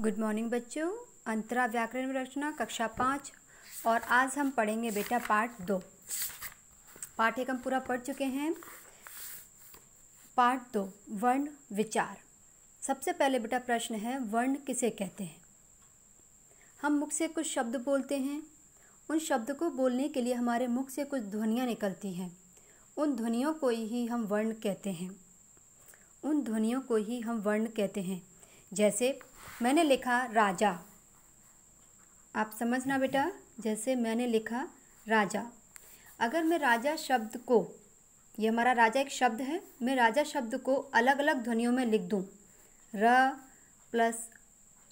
good morning बच्चों अंतरा व्याकरण रचना कक्षा पाँच और आज हम पढ़ेंगे बेटा पार्ट दो एक हम पूरा पढ़ चुके हैं पार्ट दो वर्ण विचार सबसे पहले बेटा प्रश्न है वर्ण किसे कहते हैं हम मुख से कुछ शब्द बोलते हैं उन शब्द को बोलने के लिए हमारे मुख से कुछ ध्वनियाँ निकलती हैं उन ध्वनियों को ही हम वर्ण कहते हैं उन ध्वनियों को ही हम वर्ण कहते हैं जैसे मैंने लिखा राजा आप समझना बेटा जैसे मैंने लिखा राजा अगर मैं राजा शब्द को ये हमारा राजा एक शब्द है मैं राजा शब्द को अलग अलग ध्वनियों में लिख दूँ र प्लस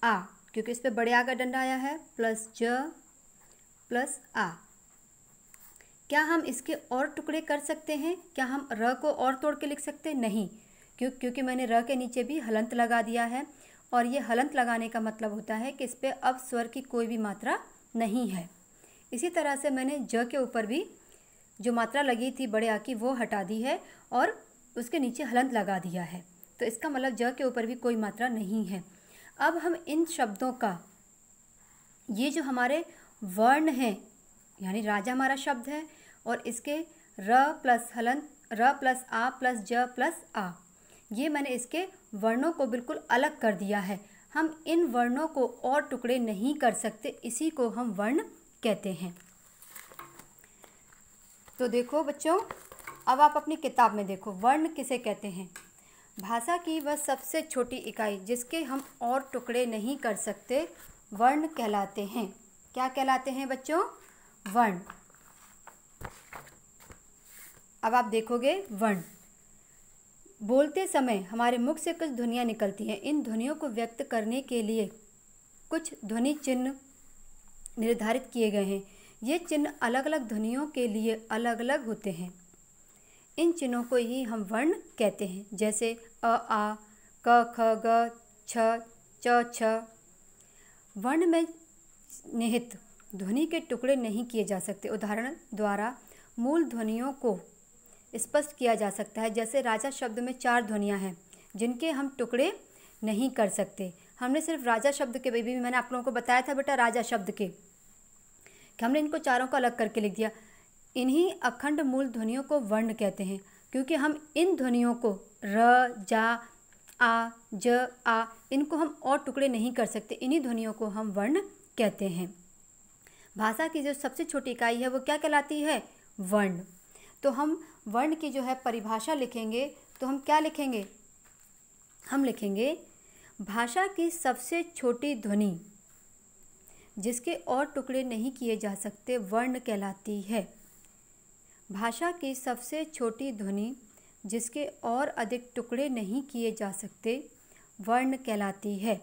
आ क्योंकि इस पर बड़े आ का डंडा आया है प्लस ज प्लस आ क्या हम इसके और टुकड़े कर सकते हैं क्या हम र को और तोड़ के लिख सकते हैं नहीं क्यों क्योंकि मैंने र के नीचे भी हलंत लगा दिया है और ये हलंत लगाने का मतलब होता है कि इस पर अब स्वर की कोई भी मात्रा नहीं है इसी तरह से मैंने ज के ऊपर भी जो मात्रा लगी थी बड़े आ की वो हटा दी है और उसके नीचे हलंत लगा दिया है तो इसका मतलब ज के ऊपर भी कोई मात्रा नहीं है अब हम इन शब्दों का ये जो हमारे वर्ण हैं यानी राजा हमारा शब्द है और इसके र प्लस हलंत र प्लस आ प्लस ज प्लस आ ये मैंने इसके वर्णों को बिल्कुल अलग कर दिया है हम इन वर्णों को और टुकड़े नहीं कर सकते इसी को हम वर्ण कहते हैं तो देखो बच्चों अब आप अपनी किताब में देखो वर्ण किसे कहते हैं भाषा की वह सबसे छोटी इकाई जिसके हम और टुकड़े नहीं कर सकते वर्ण कहलाते हैं क्या कहलाते हैं बच्चों वर्ण अब आप देखोगे वर्ण बोलते समय हमारे मुख से कुछ ध्वनियाँ निकलती हैं इन ध्वनियों को व्यक्त करने के लिए कुछ ध्वनि चिन्ह निर्धारित किए गए हैं ये चिन्ह अलग अलग ध्वनियों के लिए अलग अलग होते हैं इन चिन्हों को ही हम वर्ण कहते हैं जैसे अ आ क ख ग छ च छ वर्ण में निहित ध्वनि के टुकड़े नहीं किए जा सकते उदाहरण द्वारा मूल ध्वनियों को स्पष्ट किया जा सकता है जैसे राजा शब्द में चार ध्वनियाँ हैं जिनके हम टुकड़े नहीं कर सकते हमने सिर्फ राजा शब्द के बेबी भी मैंने आप लोगों को बताया था बेटा राजा शब्द के कि हमने इनको चारों को अलग करके लिख दिया इन्हीं अखंड मूल ध्वनियों को वर्ण कहते हैं क्योंकि हम इन ध्वनियों को र जा आ ज आ इनको हम और टुकड़े नहीं कर सकते इन्हीं ध्वनियों को हम वर्ण कहते हैं भाषा की जो सबसे छोटी इकाई है वो क्या कहलाती है वर्ण तो हम वर्ण की जो है परिभाषा लिखेंगे तो हम क्या लिखेंगे हम लिखेंगे भाषा की सबसे छोटी ध्वनि जिसके और टुकड़े नहीं किए जा सकते वर्ण कहलाती है भाषा की सबसे छोटी ध्वनि जिसके और अधिक टुकड़े नहीं किए जा सकते वर्ण कहलाती है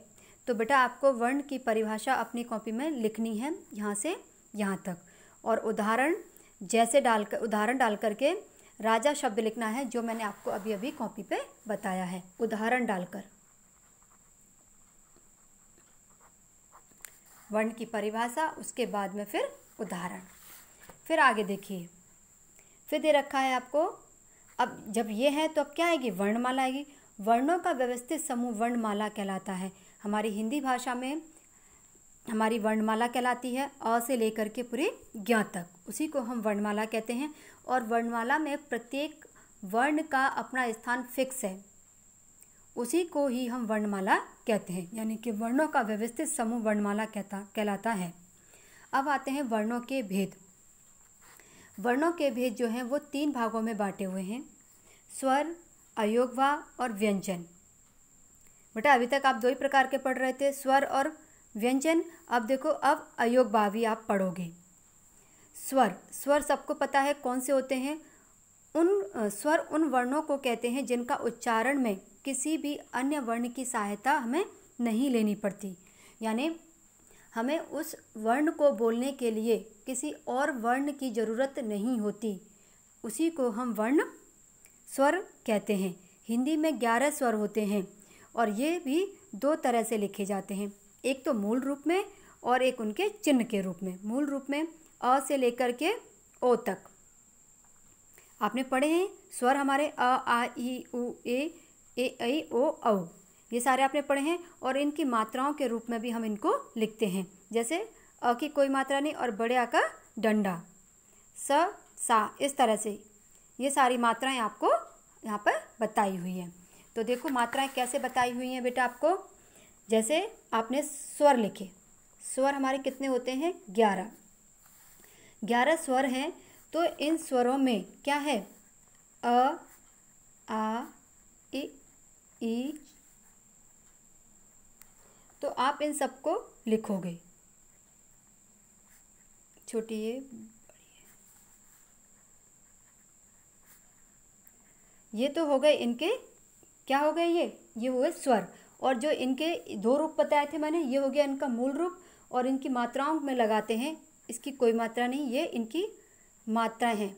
तो बेटा आपको वर्ण की परिभाषा अपनी कॉपी में लिखनी है यहाँ से यहाँ तक और उदाहरण जैसे डाल कर उदाहरण डाल करके राजा शब्द लिखना है जो मैंने आपको अभी अभी कॉपी पे बताया है उदाहरण डालकर वर्ण की परिभाषा उसके बाद में फिर उदाहरण फिर आगे देखिए फिर दे रखा है आपको अब जब ये है तो अब क्या आएगी वर्णमाला आएगी वर्णों का व्यवस्थित समूह वर्णमाला कहलाता है हमारी हिंदी भाषा में हमारी वर्णमाला कहलाती है अ से लेकर के पूरे ज्ञा तक उसी को हम वर्णमाला कहते हैं और वर्णमाला में प्रत्येक वर्ण का अपना स्थान फिक्स है उसी को ही हम वर्णमाला कहते हैं यानी कि वर्णों का व्यवस्थित समूह वर्णमाला कहता कहलाता है अब आते हैं वर्णों के भेद वर्णों के भेद जो हैं वो तीन भागों में बांटे हुए हैं स्वर अयोगवा और व्यंजन बेटा अभी तक आप दो ही प्रकार के पढ़ रहे थे स्वर और व्यंजन अब देखो अब अयोगवा भी आप पढ़ोगे स्वर स्वर सबको पता है कौन से होते हैं उन स्वर उन वर्णों को कहते हैं जिनका उच्चारण में किसी भी अन्य वर्ण की सहायता हमें नहीं लेनी पड़ती यानी हमें उस वर्ण को बोलने के लिए किसी और वर्ण की ज़रूरत नहीं होती उसी को हम वर्ण स्वर कहते हैं हिंदी में ग्यारह स्वर होते हैं और ये भी दो तरह से लिखे जाते हैं एक तो मूल रूप में और एक उनके चिन्ह के रूप में मूल रूप में अ से लेकर के ओ तक आपने पढ़े हैं स्वर हमारे अ आ ई उ ए ए ऐ ओ औ ये सारे आपने पढ़े हैं और इनकी मात्राओं के रूप में भी हम इनको लिखते हैं जैसे अ की कोई मात्रा नहीं और बड़े आ का डंडा स सा इस तरह से ये सारी मात्राएं आपको यहाँ पर बताई हुई हैं तो देखो मात्राएं कैसे बताई हुई हैं बेटा आपको जैसे आपने स्वर लिखे स्वर हमारे कितने होते हैं ग्यारह ग्यारह स्वर हैं तो इन स्वरों में क्या है अ आ इ इ तो आप इन सबको लिखोगे छोटी ये ये तो हो गए इनके क्या हो गए ये ये हुए स्वर और जो इनके दो रूप बताए थे मैंने ये हो गया इनका मूल रूप और इनकी मात्राओं में लगाते हैं इसकी कोई मात्रा नहीं ये इनकी मात्रा है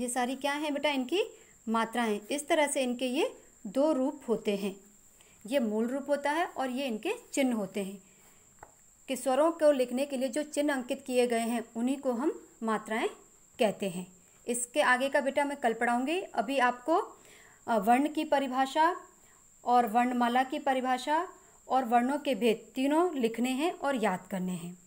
ये सारी क्या है बेटा इनकी मात्राएं इस तरह से इनके ये दो रूप होते हैं ये मूल रूप होता है और ये इनके चिन्ह होते हैं कि स्वरों को लिखने के लिए जो चिन्ह अंकित किए गए हैं उन्हीं को हम मात्राएं कहते हैं इसके आगे का बेटा मैं कल पढ़ाऊंगी अभी आपको वर्ण की परिभाषा और वर्णमाला की परिभाषा और वर्णों के भेद तीनों लिखने हैं और याद करने हैं